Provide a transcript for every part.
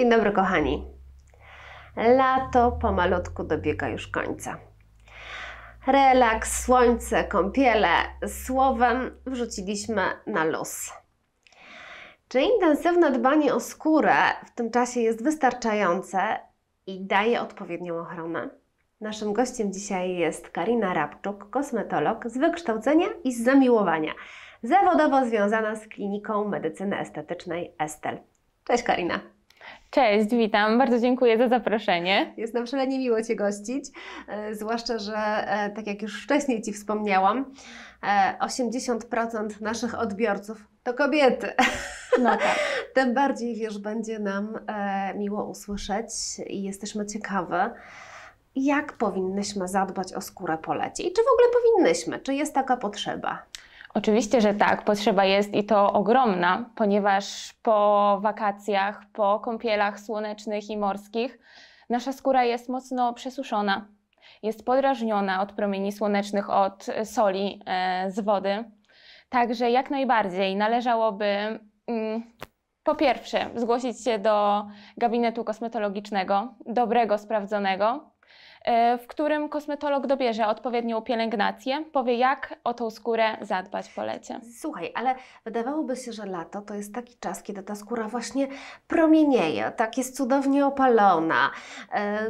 Dzień dobry, kochani. Lato pomalutku dobiega już końca. Relaks, słońce, kąpiele, słowem wrzuciliśmy na luz. Czy intensywne dbanie o skórę w tym czasie jest wystarczające i daje odpowiednią ochronę? Naszym gościem dzisiaj jest Karina Rabczuk, kosmetolog z wykształcenia i z zamiłowania, zawodowo związana z kliniką medycyny estetycznej Estel. Cześć Karina. Cześć, witam. Bardzo dziękuję za zaproszenie. Jest nam szalenie miło Cię gościć, e, zwłaszcza, że e, tak jak już wcześniej Ci wspomniałam, 80% e, naszych odbiorców to kobiety. No tak. Tym bardziej, wiesz, będzie nam miło usłyszeć i jesteśmy ciekawe, jak powinnyśmy zadbać o skórę po lecie i czy w ogóle powinnyśmy, czy jest taka potrzeba. Oczywiście, że tak, potrzeba jest i to ogromna, ponieważ po wakacjach, po kąpielach słonecznych i morskich nasza skóra jest mocno przesuszona. Jest podrażniona od promieni słonecznych, od soli e, z wody. Także jak najbardziej należałoby mm, po pierwsze zgłosić się do gabinetu kosmetologicznego, dobrego, sprawdzonego, E, w którym kosmetolog dobierze odpowiednią pielęgnację, powie jak o tą skórę zadbać po lecie. Słuchaj, ale wydawałoby się, że lato to jest taki czas, kiedy ta skóra właśnie promienieje, tak jest cudownie opalona, e,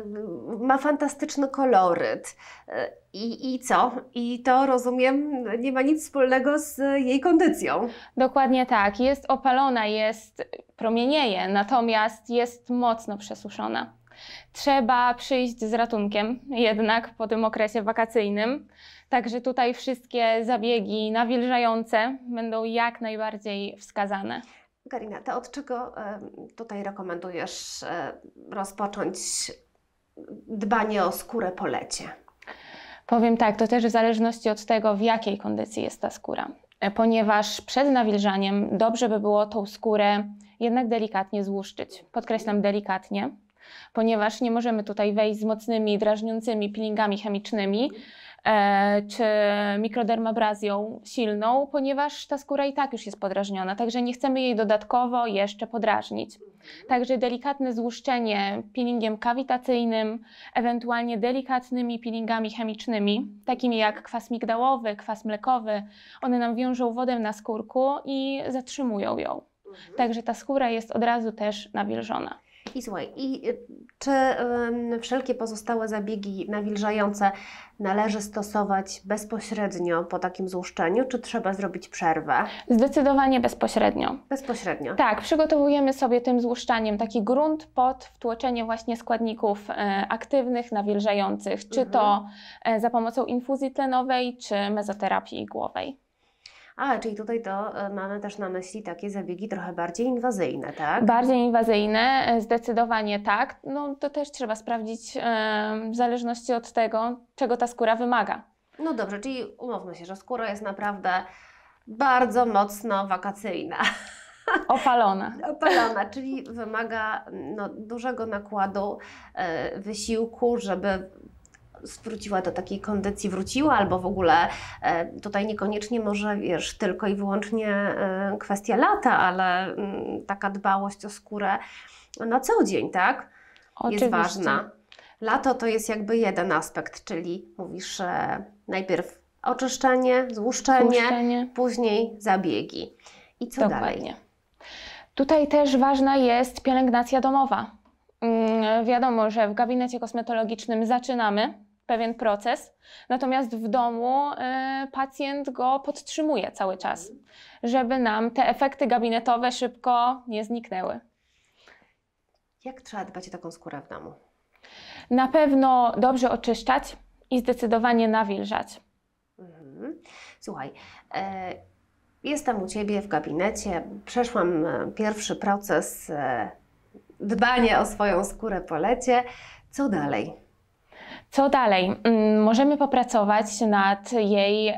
ma fantastyczny koloryt. E, I, I co? I to rozumiem, nie ma nic wspólnego z jej kondycją. Dokładnie tak. Jest opalona, jest promienieje, natomiast jest mocno przesuszona trzeba przyjść z ratunkiem jednak po tym okresie wakacyjnym. Także tutaj wszystkie zabiegi nawilżające będą jak najbardziej wskazane. Karina, to od czego tutaj rekomendujesz e, rozpocząć dbanie o skórę po lecie? Powiem tak, to też w zależności od tego, w jakiej kondycji jest ta skóra. E, ponieważ przed nawilżaniem dobrze by było tą skórę jednak delikatnie złuszczyć. Podkreślam delikatnie, ponieważ nie możemy tutaj wejść z mocnymi, drażniącymi peelingami chemicznymi e, czy mikrodermabrazją silną, ponieważ ta skóra i tak już jest podrażniona, także nie chcemy jej dodatkowo jeszcze podrażnić. Także delikatne złuszczenie peelingiem kawitacyjnym, ewentualnie delikatnymi peelingami chemicznymi, takimi jak kwas migdałowy, kwas mlekowy. One nam wiążą wodę na skórku i zatrzymują ją. Także ta skóra jest od razu też nawilżona. I słuchaj, i y, czy y, wszelkie pozostałe zabiegi nawilżające należy stosować bezpośrednio po takim złuszczeniu, czy trzeba zrobić przerwę? Zdecydowanie bezpośrednio. Bezpośrednio. Tak, przygotowujemy sobie tym złuszczaniem taki grunt pod wtłoczenie właśnie składników e, aktywnych, nawilżających, czy mhm. to e, za pomocą infuzji tlenowej, czy mezoterapii głowej. A, czyli tutaj to e, mamy też na myśli takie zabiegi trochę bardziej inwazyjne, tak? Bardziej inwazyjne, e, zdecydowanie tak. No to też trzeba sprawdzić e, w zależności od tego, czego ta skóra wymaga. No dobrze, czyli umówmy się, że skóra jest naprawdę bardzo mocno wakacyjna. Opalona. Opalona, czyli wymaga no, dużego nakładu, wysiłku, żeby zwróciła do takiej kondycji, wróciła, albo w ogóle e, tutaj niekoniecznie może wiesz, tylko i wyłącznie e, kwestia lata, ale mm, taka dbałość o skórę na no, co dzień, tak? Oczywiście. Jest ważna. Lato to jest jakby jeden aspekt, czyli mówisz e, najpierw oczyszczenie, złuszczenie, złuszczenie. później zabiegi. I co Dokładnie. dalej? Tutaj też ważna jest pielęgnacja domowa mm, wiadomo, że w gabinecie kosmetologicznym zaczynamy pewien proces, natomiast w domu y, pacjent go podtrzymuje cały czas, żeby nam te efekty gabinetowe szybko nie zniknęły. Jak trzeba dbać o taką skórę w domu? Na pewno dobrze oczyszczać i zdecydowanie nawilżać. Mhm. Słuchaj, e, jestem u Ciebie w gabinecie, przeszłam e, pierwszy proces e, dbanie dbania o swoją skórę po lecie. Co dalej? Co dalej? Mm, możemy popracować nad jej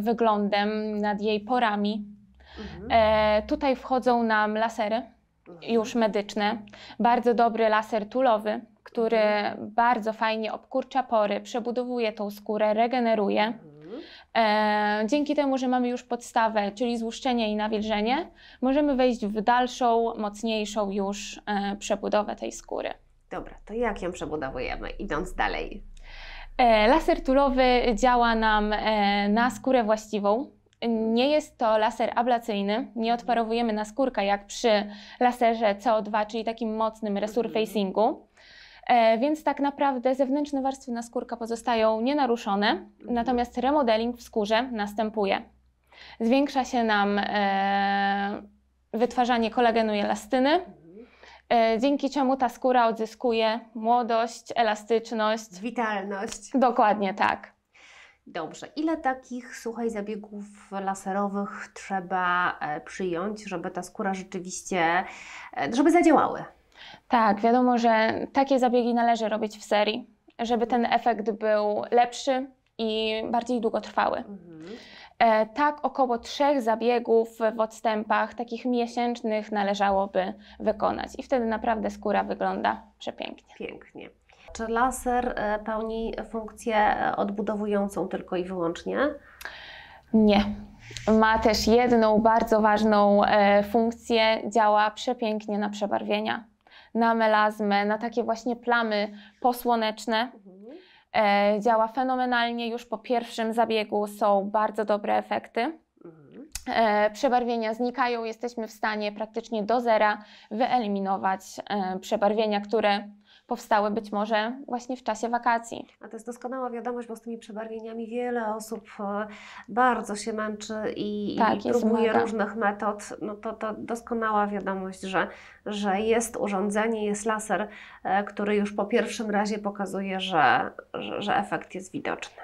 wyglądem, nad jej porami. Mhm. E, tutaj wchodzą nam lasery, mhm. już medyczne. Bardzo dobry laser tulowy, który mhm. bardzo fajnie obkurcza pory, przebudowuje tą skórę, regeneruje. Mhm. E, dzięki temu, że mamy już podstawę, czyli złuszczenie i nawilżenie, możemy wejść w dalszą, mocniejszą już e, przebudowę tej skóry. Dobra, to jak ją przebudowujemy, idąc dalej? E, laser tulowy działa nam e, na skórę właściwą. Nie jest to laser ablacyjny, nie odparowujemy na skórka jak przy laserze CO2, czyli takim mocnym resurfacingu. E, więc tak naprawdę zewnętrzne warstwy naskórka pozostają nienaruszone, mhm. natomiast remodeling w skórze następuje. Zwiększa się nam wytwarzanie kolagenu i elastyny, E, dzięki czemu ta skóra odzyskuje młodość, elastyczność. Witalność. Dokładnie tak. Dobrze. Ile takich, słuchaj, zabiegów laserowych trzeba e, przyjąć, żeby ta skóra rzeczywiście, e, żeby zadziałały? Tak, wiadomo, że takie zabiegi należy robić w serii, żeby ten efekt był lepszy i bardziej długotrwały. Mhm. E, tak około trzech zabiegów w odstępach takich miesięcznych należałoby wykonać i wtedy naprawdę skóra wygląda przepięknie. Pięknie. Czy laser e, pełni funkcję e, odbudowującą tylko i wyłącznie? Nie. Ma też jedną bardzo ważną funkcję, działa przepięknie na przebarwienia, na melazmę, na takie właśnie plamy posłoneczne, E, działa fenomenalnie już po pierwszym zabiegu, są bardzo dobre efekty. Mhm. E, przebarwienia znikają, jesteśmy w stanie praktycznie do zera wyeliminować e, przebarwienia, które powstały być może właśnie w czasie wakacji. A to jest doskonała wiadomość, bo z tymi przebarwieniami wiele osób e, bardzo się męczy i, tak, i próbuje mega. różnych metod. No to, to doskonała wiadomość, że, że jest urządzenie, jest laser, e, który już po pierwszym razie pokazuje, że, że, że efekt jest widoczny.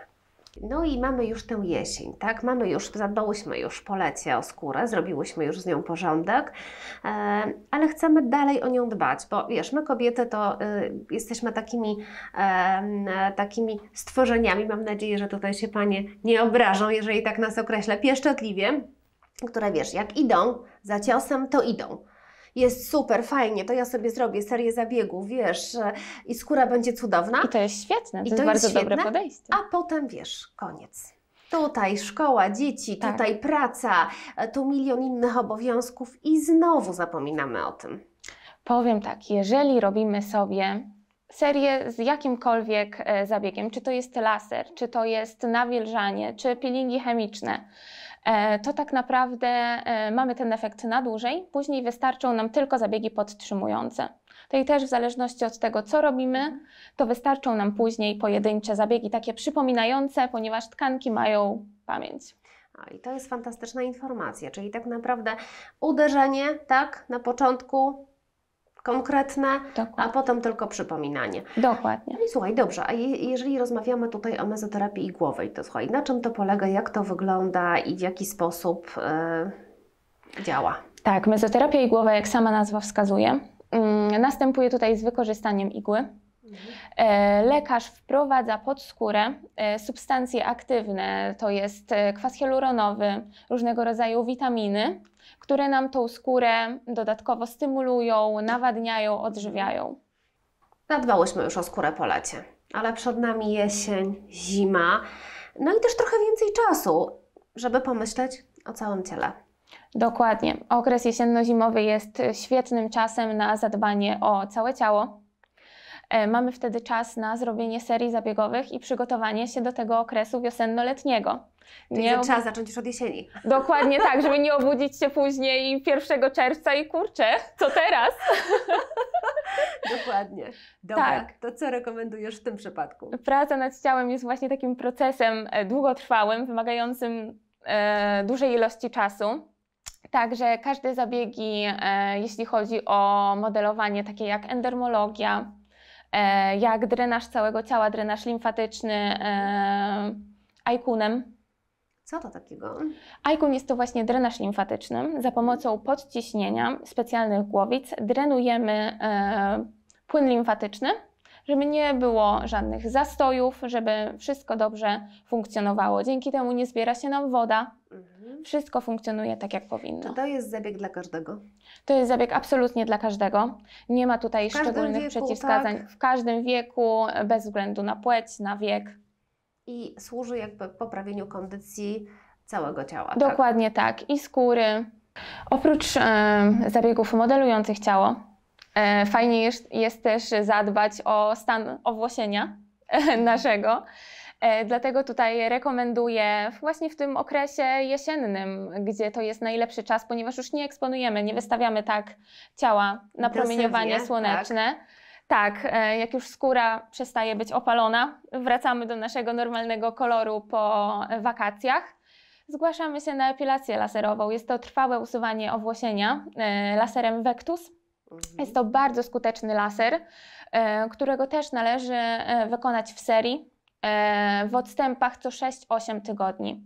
No i mamy już tę jesień, tak? Mamy już, zadbałyśmy już po lecie o skórę, zrobiłyśmy już z nią porządek, e, ale chcemy dalej o nią dbać, bo wiesz, my kobiety to y, jesteśmy takimi, e, takimi stworzeniami, mam nadzieję, że tutaj się Panie nie obrażą, jeżeli tak nas określę, pieszczotliwie, które wiesz, jak idą za ciosem, to idą jest super, fajnie, to ja sobie zrobię serię zabiegów, wiesz, i skóra będzie cudowna. I to jest świetne, to, I to jest bardzo jest świetne, dobre podejście. A potem, wiesz, koniec. Tutaj szkoła, dzieci, tak. tutaj praca, e, tu milion innych obowiązków i znowu zapominamy o tym. Powiem tak, jeżeli robimy sobie serię z jakimkolwiek e, zabiegiem, czy to jest laser, czy to jest nawilżanie, czy peelingi chemiczne, E, to tak naprawdę e, mamy ten efekt na dłużej. Później wystarczą nam tylko zabiegi podtrzymujące. i też w zależności od tego, co robimy, to wystarczą nam później pojedyncze zabiegi, takie przypominające, ponieważ tkanki mają pamięć. I to jest fantastyczna informacja, czyli tak naprawdę uderzenie, tak, na początku konkretne, Dokładnie. a potem tylko przypominanie. Dokładnie. No i słuchaj, dobrze, a jeżeli rozmawiamy tutaj o mezoterapii głowej, to słuchaj, na czym to polega, jak to wygląda i w jaki sposób e, działa? Tak, mezoterapia igłowa, jak sama nazwa wskazuje, mm, następuje tutaj z wykorzystaniem igły. E, lekarz wprowadza pod skórę e, substancje aktywne, to jest kwas hialuronowy, różnego rodzaju witaminy które nam tą skórę dodatkowo stymulują, nawadniają, odżywiają. Zadbałyśmy już o skórę po lecie, ale przed nami jesień, zima, no i też trochę więcej czasu, żeby pomyśleć o całym ciele. Dokładnie. Okres jesienno-zimowy jest świetnym czasem na zadbanie o całe ciało, E, mamy wtedy czas na zrobienie serii zabiegowych i przygotowanie się do tego okresu wiosenno-letniego. Czyli nie ob... trzeba zacząć już od jesieni. Dokładnie tak, żeby nie obudzić się później 1 czerwca i kurczę, co teraz? Dokładnie. Dobra, tak. to co rekomendujesz w tym przypadku? Praca nad ciałem jest właśnie takim procesem e, długotrwałym, wymagającym e, dużej ilości czasu. Także każde zabiegi, e, jeśli chodzi o modelowanie, takie jak endermologia, E, jak drenaż całego ciała, drenaż limfatyczny e, aikunem. Co to takiego? Aikun jest to właśnie drenaż limfatyczny. Za pomocą podciśnienia specjalnych głowic drenujemy e, płyn limfatyczny, żeby nie było żadnych zastojów, żeby wszystko dobrze funkcjonowało. Dzięki temu nie zbiera się nam woda wszystko funkcjonuje tak, jak powinno. Czy to jest zabieg dla każdego? To jest zabieg absolutnie dla każdego. Nie ma tutaj szczególnych wieku, przeciwwskazań. Tak. W każdym wieku, bez względu na płeć, na wiek. I służy jakby poprawieniu kondycji całego ciała. Tak? Dokładnie tak, tak. i skóry. Oprócz e, zabiegów modelujących ciało, e, fajnie jest, jest też zadbać o stan owłosienia naszego E, dlatego tutaj rekomenduję właśnie w tym okresie jesiennym, gdzie to jest najlepszy czas, ponieważ już nie eksponujemy, nie wystawiamy tak ciała na promieniowanie słoneczne. Tak. tak, e, jak już skóra przestaje być opalona, wracamy do naszego normalnego koloru po wakacjach zgłaszamy się na epilację laserową. Jest to trwałe usuwanie owłosienia e, laserem Vectus. Mhm. Jest to bardzo skuteczny laser, którego też należy wykonać w serii. E, w odstępach co 6-8 tygodni.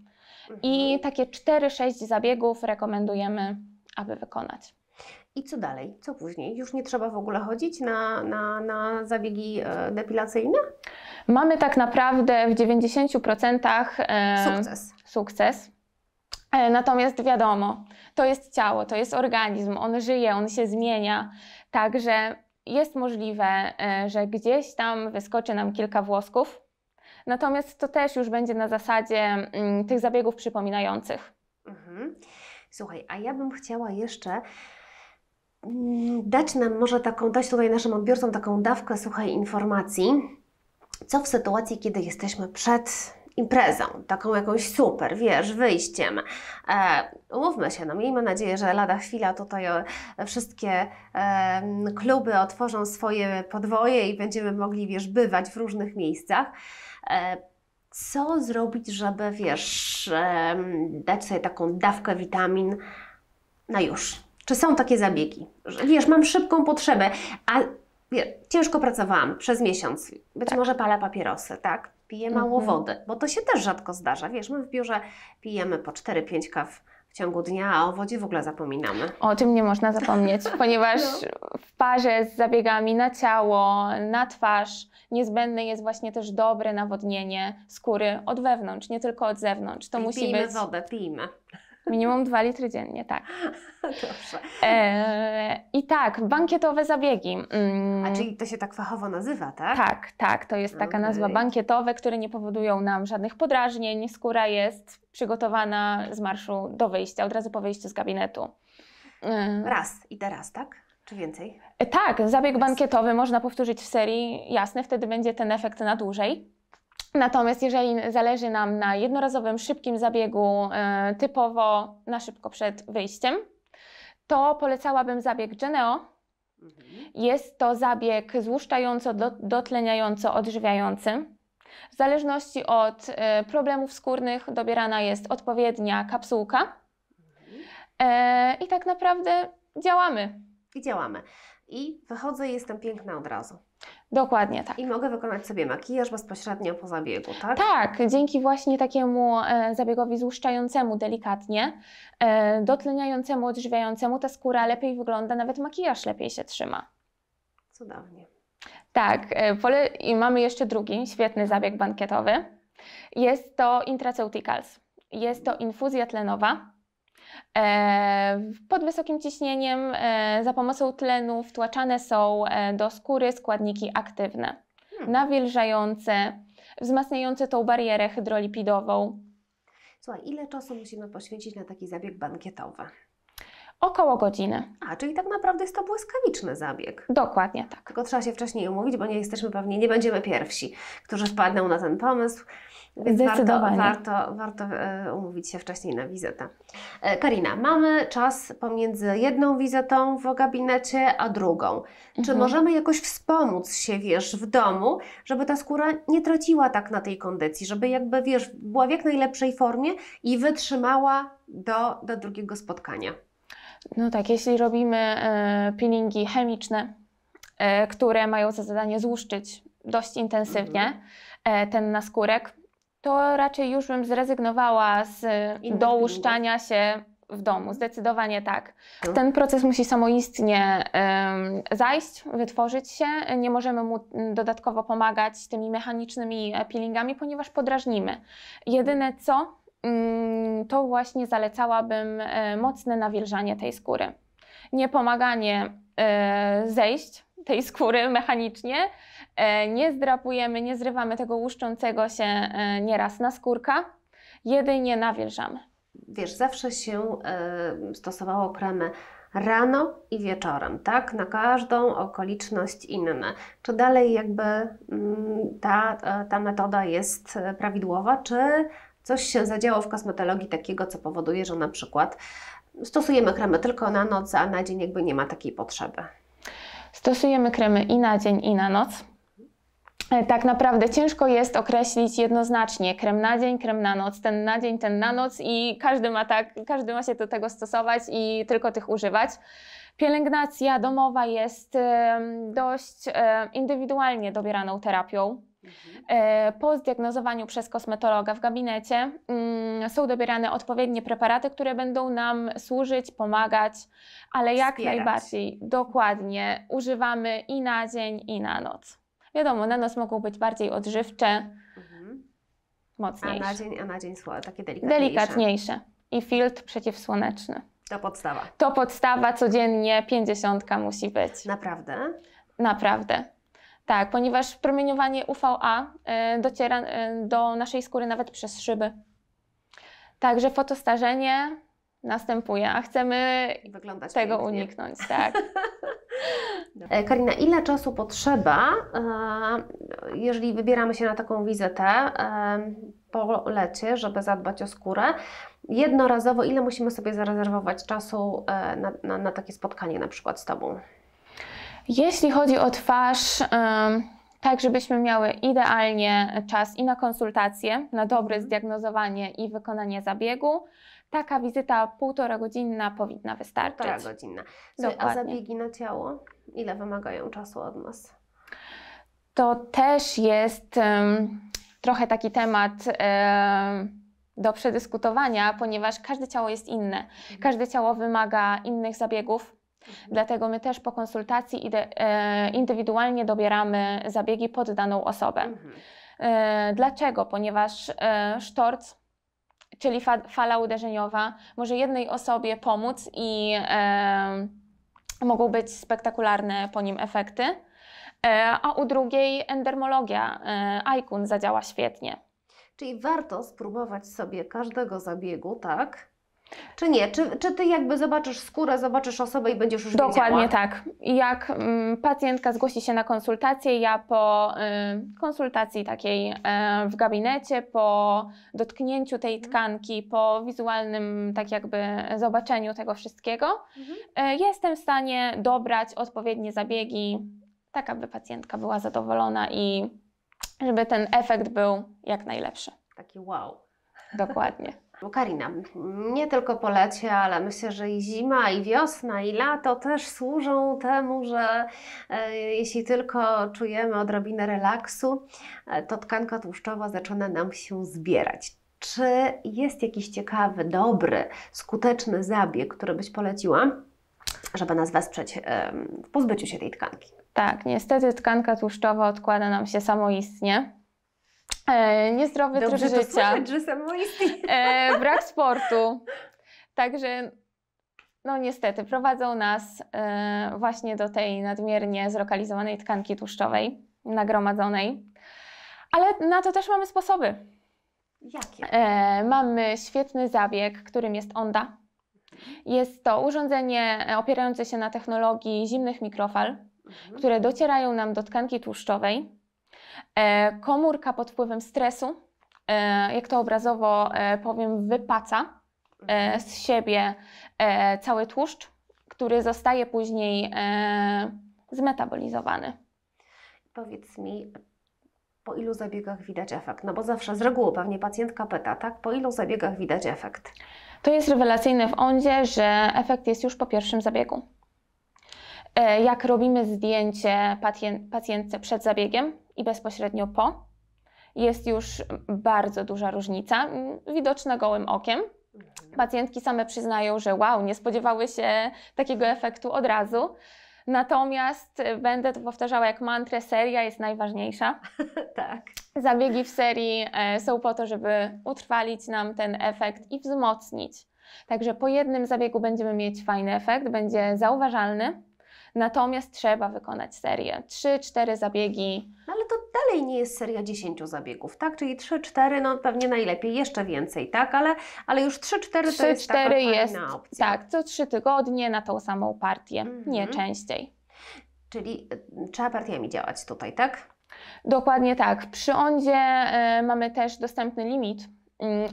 I mhm. takie 4-6 zabiegów rekomendujemy, aby wykonać. I co dalej? Co później? Już nie trzeba w ogóle chodzić na, na, na zabiegi e, depilacyjne? Mamy tak naprawdę w 90% e, sukces. sukces. Natomiast wiadomo, to jest ciało, to jest organizm, on żyje, on się zmienia. Także jest możliwe, że gdzieś tam wyskoczy nam kilka włosków, Natomiast to też już będzie na zasadzie mm, tych zabiegów przypominających. Mhm. Słuchaj, a ja bym chciała jeszcze mm, dać nam może taką, dać tutaj naszym odbiorcom taką dawkę, słuchaj, informacji, co w sytuacji, kiedy jesteśmy przed imprezą, taką jakąś super, wiesz, wyjściem. E, umówmy się, no miejmy nadzieję, że lada chwila tutaj e, wszystkie e, kluby otworzą swoje podwoje i będziemy mogli, wiesz, bywać w różnych miejscach. E, co zrobić, żeby, wiesz, e, dać sobie taką dawkę witamin na już? Czy są takie zabiegi? Że, wiesz, mam szybką potrzebę, a ciężko pracowałam przez miesiąc, być tak. może palę papierosy, tak? Pije mhm. mało mhm. wody, bo to się też rzadko zdarza. Wiesz, my w biurze pijemy po 4-5 kaw w ciągu dnia, a o wodzie w ogóle zapominamy. O tym nie można zapomnieć, ponieważ no. w parze z zabiegami na ciało, na twarz niezbędne jest właśnie też dobre nawodnienie skóry od wewnątrz, nie tylko od zewnątrz. To I musi pijmy być... wodę, pijmy. Minimum dwa litry dziennie, tak. Dobrze. E, I tak, bankietowe zabiegi. Mm. A czyli to się tak fachowo nazywa, tak? Tak, tak. To jest taka okay. nazwa bankietowe, które nie powodują nam żadnych podrażnień. Skóra jest przygotowana z marszu do wyjścia, od razu po wyjściu z gabinetu. E. Raz i teraz, tak? Czy więcej? E, tak, zabieg Raz. bankietowy można powtórzyć w serii, jasne, wtedy będzie ten efekt na dłużej. Natomiast jeżeli zależy nam na jednorazowym, szybkim zabiegu, e, typowo na szybko przed wyjściem, to polecałabym zabieg Geneo. Mhm. Jest to zabieg złuszczająco-dotleniająco odżywiający. W zależności od e, problemów skórnych dobierana jest odpowiednia kapsułka. Mhm. E, I tak naprawdę działamy. I działamy. I wychodzę i jestem piękna od razu. Dokładnie tak. I mogę wykonać sobie makijaż bezpośrednio po zabiegu, tak? Tak, dzięki właśnie takiemu e, zabiegowi złuszczającemu delikatnie, e, dotleniającemu, odżywiającemu, ta skóra lepiej wygląda, nawet makijaż lepiej się trzyma. Cudownie. Tak, pole... E, i mamy jeszcze drugi świetny zabieg bankietowy. Jest to intraceuticals. Jest to infuzja tlenowa, E, pod wysokim ciśnieniem e, za pomocą tlenu wtłaczane są e, do skóry składniki aktywne, hmm. nawilżające, wzmacniające tą barierę hydrolipidową. Słuchaj, ile czasu musimy poświęcić na taki zabieg bankietowy? Około godziny. A, czyli tak naprawdę jest to błyskawiczny zabieg. Dokładnie tak. Tylko trzeba się wcześniej umówić, bo nie jesteśmy pewni, nie będziemy pierwsi, którzy wpadną na ten pomysł. Więc Zdecydowanie. Warto, warto, warto e, umówić się wcześniej na wizytę. E, Karina, mamy czas pomiędzy jedną wizytą w gabinecie a drugą. Czy mhm. możemy jakoś wspomóc się, wiesz, w domu, żeby ta skóra nie traciła tak na tej kondycji, żeby jakby, wiesz, była w jak najlepszej formie i wytrzymała do, do drugiego spotkania? No tak, jeśli robimy e, peelingi chemiczne, e, które mają za zadanie złuszczyć dość intensywnie mhm. e, ten naskórek, to raczej już bym zrezygnowała z dołuszczania się w domu, zdecydowanie tak. Mhm. Ten proces musi samoistnie zajść, wytworzyć się. Nie możemy mu dodatkowo pomagać tymi mechanicznymi peelingami, ponieważ podrażnimy. Jedyne co, Mm, to właśnie zalecałabym e, mocne nawilżanie tej skóry. Nie pomaganie e, zejść tej skóry mechanicznie, e, nie zdrapujemy, nie zrywamy tego łuszczącego się nieraz na skórka, jedynie nawilżamy. Wiesz, zawsze się stosowało kremy rano i wieczorem, tak? Na każdą okoliczność inne. Czy dalej jakby mm, ta, ta metoda jest prawidłowa, czy Coś się zadziało w kosmetologii takiego, co powoduje, że na przykład stosujemy kremy tylko na noc, a na dzień jakby nie ma takiej potrzeby. Stosujemy kremy i na dzień, i na noc. E, tak naprawdę ciężko jest określić jednoznacznie krem na dzień, krem na noc, ten na dzień, ten na noc i każdy ma, tak, każdy ma się do tego stosować i tylko tych używać. Pielęgnacja domowa jest dość indywidualnie dobieraną terapią. Mhm. E, po zdiagnozowaniu przez kosmetologa w gabinecie mm, są dobierane odpowiednie preparaty, które będą nam służyć, pomagać, ale jak Wspierać. najbardziej dokładnie używamy i na dzień, i na noc. Wiadomo, na noc mogą być bardziej odżywcze, mocniejsze. Mhm. A na dzień, a na dzień takie delikatniejsze. Delikatniejsze. I filtr przeciwsłoneczny. To podstawa. To podstawa codziennie, pięćdziesiątka musi być. Naprawdę? Naprawdę. Tak, ponieważ promieniowanie UVA e, dociera e, do naszej skóry nawet przez szyby. Także fotostarzenie następuje, a chcemy Wyglądać tego pięknie. uniknąć. Tak. E, Karina, ile czasu potrzeba, jeżeli wybieramy się na taką wizytę po lecie, żeby zadbać o skórę? Jednorazowo, ile musimy sobie zarezerwować czasu na, na, na takie spotkanie na przykład z Tobą? Jeśli chodzi o twarz, tak żebyśmy miały idealnie czas i na konsultacje, na dobre mhm. zdiagnozowanie i wykonanie zabiegu, taka wizyta półtora godzinna powinna wystarczyć. Półtora godzinna. Dokładnie. A zabiegi na ciało, ile wymagają czasu od nas? To też jest um, trochę taki temat. Um, do przedyskutowania, ponieważ każde ciało jest inne. Mhm. Każde ciało wymaga innych zabiegów, Mhm. Dlatego my też po konsultacji e, indywidualnie dobieramy zabiegi pod daną osobę. Mhm. E, dlaczego? Ponieważ e, sztorc, czyli fala uderzeniowa, może jednej osobie pomóc i mogą być spektakularne po nim efekty, a u drugiej endermologia, Aikun zadziała świetnie. Czyli warto spróbować sobie każdego zabiegu, tak? Czy nie? Czy, czy ty jakby zobaczysz skórę, zobaczysz osobę i będziesz już Dokładnie wiedziała? tak. Jak mm, pacjentka zgłosi się na konsultację, ja po y, konsultacji takiej y, w gabinecie, po dotknięciu tej mhm. tkanki, po wizualnym tak jakby zobaczeniu tego wszystkiego, mhm. y, jestem w stanie dobrać odpowiednie zabiegi, tak aby pacjentka była zadowolona i żeby ten efekt był jak najlepszy. Taki wow. Dokładnie. Karina, nie tylko polecie, ale myślę, że i zima, i wiosna, i lato też służą temu, że e, jeśli tylko czujemy odrobinę relaksu, e, to tkanka tłuszczowa zaczyna nam się zbierać. Czy jest jakiś ciekawy, dobry, skuteczny zabieg, który byś poleciła, żeby nas wesprzeć e, w pozbyciu się tej tkanki? Tak, niestety tkanka tłuszczowa odkłada nam się samoistnie E, niezdrowy Dobrze tryb życia. że e, brak sportu. Także no niestety prowadzą nas e, właśnie do tej nadmiernie zlokalizowanej tkanki tłuszczowej nagromadzonej. Ale na to też mamy sposoby. Jakie? E, mamy świetny zabieg, którym jest onda. Jest to urządzenie opierające się na technologii zimnych mikrofal, mhm. które docierają nam do tkanki tłuszczowej E, komórka pod wpływem stresu, e, jak to obrazowo e, powiem, wypaca mhm. z siebie cały tłuszcz, który zostaje później zmetabolizowany. Powiedz mi, po ilu zabiegach widać efekt? No bo zawsze z reguły pewnie pacjentka pyta, tak? Po ilu zabiegach widać efekt? To jest rewelacyjne w ondzie, że efekt jest już po pierwszym zabiegu. Jak robimy zdjęcie pacjentce przed zabiegiem, i bezpośrednio po jest już bardzo duża różnica, widoczna gołym okiem. Pacjentki same przyznają, że wow, nie spodziewały się takiego efektu od razu. Natomiast będę to powtarzała jak mantrę, seria jest najważniejsza. tak. Zabiegi w serii e, są po to, żeby utrwalić nam ten efekt i wzmocnić. Także po jednym zabiegu będziemy mieć fajny efekt, będzie zauważalny. Natomiast trzeba wykonać serię. 3-4 zabiegi. No to dalej nie jest seria 10 zabiegów, tak? Czyli 3-4, no pewnie najlepiej jeszcze więcej, tak? Ale, ale już 3-4 to jest taka jest, opcja. Tak, co 3 tygodnie na tą samą partię, mm nie częściej. Czyli y, trzeba partiami działać tutaj, tak? Dokładnie tak. Przy ondzie y, mamy też dostępny limit y,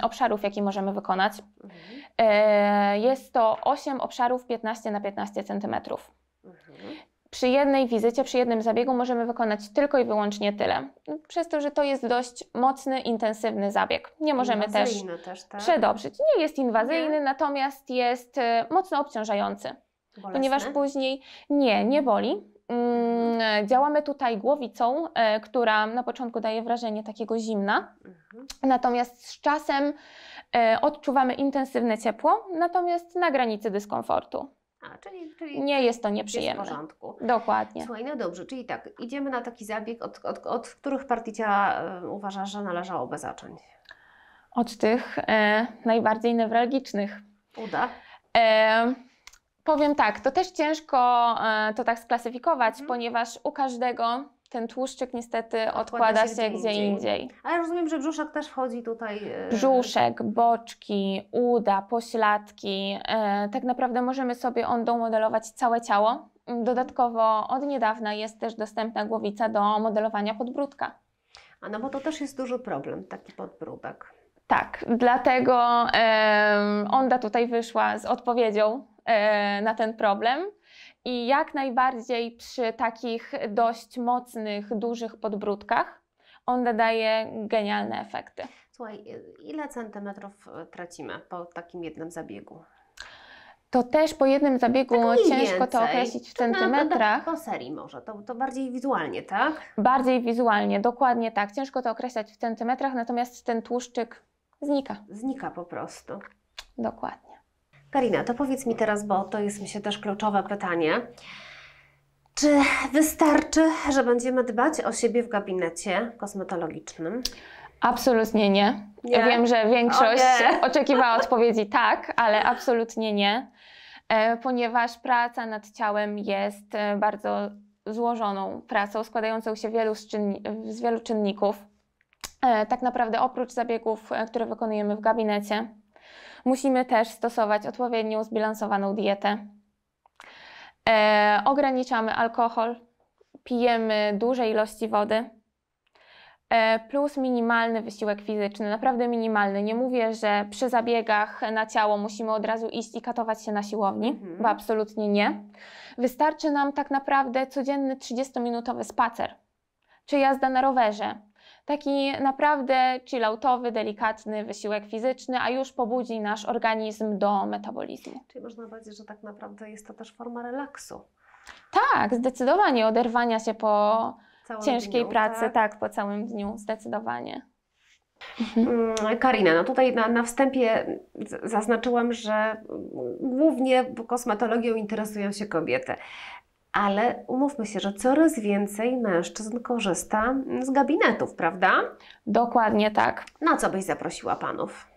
obszarów, jaki możemy wykonać. Mhm. Y, jest to 8 obszarów 15 na 15 centymetrów przy jednej wizycie, przy jednym zabiegu możemy wykonać tylko i wyłącznie tyle. Przez to, że to jest dość mocny, intensywny zabieg. Nie możemy też, też tak? przedobrzyć. Nie jest inwazyjny, nie? Mhm. natomiast jest e, mocno obciążający. Bolesne? Ponieważ później nie, nie boli. Mm, działamy tutaj głowicą, e, która na początku daje wrażenie takiego zimna, mhm. natomiast z czasem e, odczuwamy intensywne ciepło, natomiast na granicy dyskomfortu. A, czyli, czyli nie jest to nieprzyjemne. Jest w porządku. Dokładnie. Słuchaj, no dobrze, czyli tak, idziemy na taki zabieg, od, od, od których partii ciała e, uważasz, że należałoby zacząć? Od tych e, najbardziej newralgicznych. Uda. E, powiem tak, to też ciężko e, to tak sklasyfikować, mhm. ponieważ u każdego ten tłuszczyk niestety odkłada, odkłada się, się, gdzie, indziej. indziej. Ale rozumiem, że brzuszek też wchodzi tutaj. E, brzuszek, boczki, uda, pośladki. E, tak naprawdę możemy sobie on domodelować całe ciało. Dodatkowo od niedawna jest też dostępna głowica do modelowania podbródka. A no bo to też jest duży problem, taki podbródek. Tak, dlatego Onda tutaj wyszła z odpowiedzią e, na ten problem i jak najbardziej przy takich dość mocnych, dużych podbródkach on daje genialne efekty. Słuchaj, ile centymetrów tracimy po takim jednym zabiegu? To też po jednym zabiegu tak ciężko więcej. to określić w centymetrach. Po serii może, to, to bardziej wizualnie, tak? Bardziej wizualnie, dokładnie tak. Ciężko to określać w centymetrach, natomiast ten tłuszczyk znika. Znika po prostu. Dokładnie. Karina, to powiedz mi teraz, bo to jest mi się też kluczowe pytanie. Czy wystarczy, że będziemy dbać o siebie w gabinecie kosmetologicznym? Absolutnie nie. nie? Ja wiem, że większość oczekiwała odpowiedzi tak, ale absolutnie nie, e, ponieważ praca nad ciałem jest e, bardzo złożoną pracą, składającą się wielu z wielu czynników. E, tak naprawdę oprócz zabiegów, które wykonujemy w gabinecie, musimy też stosować odpowiednią zbilansowaną dietę. E, ograniczamy alkohol, pijemy duże ilości wody, e, plus minimalny wysiłek fizyczny, naprawdę minimalny. Nie mówię, że przy zabiegach na ciało musimy od razu iść i katować się na siłowni, mhm. bo absolutnie nie. Wystarczy nam tak naprawdę codzienny 30-minutowy spacer, czy jazda na rowerze, Taki naprawdę chilloutowy, delikatny wysiłek fizyczny, a już pobudzi nasz organizm do metabolizmu. Czyli można powiedzieć, że tak naprawdę jest to też forma relaksu. Tak, zdecydowanie oderwania się po całym ciężkiej dniu, pracy, tak? tak, po całym dniu, zdecydowanie. Mhm. Mm, Karina, no tutaj na, na, wstępie zaznaczyłam, że głównie kosmetologią interesują się kobiety ale umówmy się, że coraz więcej mężczyzn korzysta z gabinetów, prawda? Dokładnie tak. Na co byś zaprosiła panów?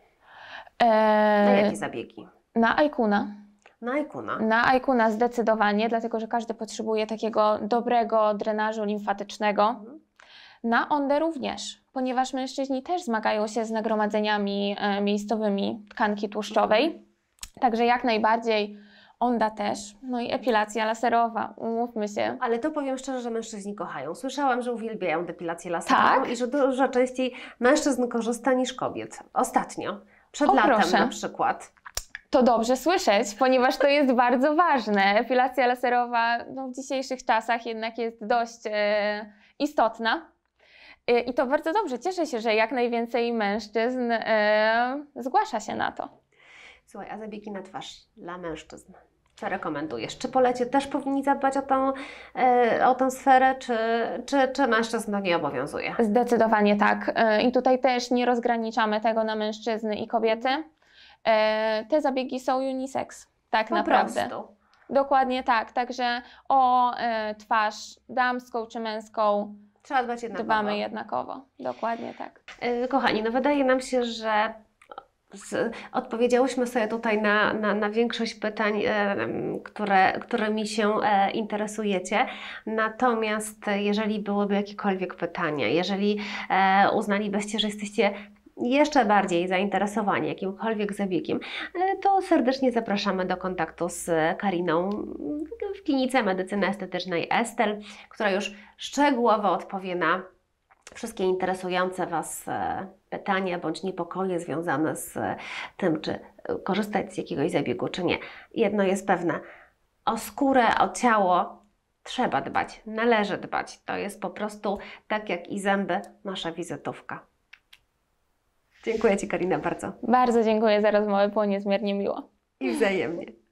Eee, na jakie zabiegi? Na Aikuna. Na Aikuna. Na Aikuna zdecydowanie, dlatego że każdy potrzebuje takiego dobrego drenażu limfatycznego. Mhm. Na ondę również, ponieważ mężczyźni też zmagają się z nagromadzeniami e, miejscowymi tkanki tłuszczowej. Mhm. Także jak najbardziej Onda też, no i epilacja laserowa, umówmy się. Ale to powiem szczerze, że mężczyźni kochają. Słyszałam, że uwielbiają depilację laserową tak? i że dużo częściej mężczyzn korzysta niż kobiet. Ostatnio, przed o, latem proszę. na przykład. To dobrze słyszeć, ponieważ to jest bardzo ważne. Epilacja laserowa no, w dzisiejszych czasach jednak jest dość e, istotna. E, I to bardzo dobrze. Cieszę się, że jak najwięcej mężczyzn e, zgłasza się na to. Słuchaj, a zabiegi na twarz dla mężczyzn? Co rekomendujesz? Czy polecie też powinni zadbać o tą, e, o tą sferę, czy, czy, czy mężczyzn to nie obowiązuje? Zdecydowanie tak. E, I tutaj też nie rozgraniczamy tego na mężczyzny i kobiety. E, te zabiegi są unisex, tak po naprawdę. Prostu. Dokładnie tak. Także o twarz damską czy męską Trzeba dbać jednakowo. Dbamy jednakowo, dokładnie tak. Kochani, no wydaje nam się, że z, odpowiedziałyśmy sobie tutaj na, na, na większość pytań, e, które, którymi się e, interesujecie. Natomiast e, jeżeli byłyby jakiekolwiek pytania, jeżeli e, uznalibyście, że jesteście jeszcze bardziej zainteresowani jakimkolwiek zabiegiem, e, to serdecznie zapraszamy do kontaktu z Kariną w klinice medycyny estetycznej Estel, która już szczegółowo odpowie na wszystkie interesujące Was e, pytania bądź niepokoje związane z e, tym, czy e, korzystać z jakiegoś zabiegu, czy nie. Jedno jest pewne: o skórę, o ciało trzeba dbać, należy dbać. To jest po prostu tak jak i zęby, nasza wizytówka. Dziękuję Ci, Karina, bardzo. Bardzo dziękuję za rozmowę, było niezmiernie miło. I wzajemnie.